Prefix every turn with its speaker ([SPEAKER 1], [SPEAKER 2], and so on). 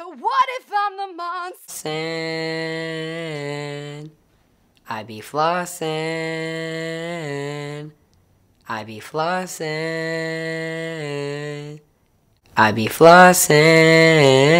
[SPEAKER 1] So what if I'm the monster?
[SPEAKER 2] I be flossing. I be flossing. I be flossing.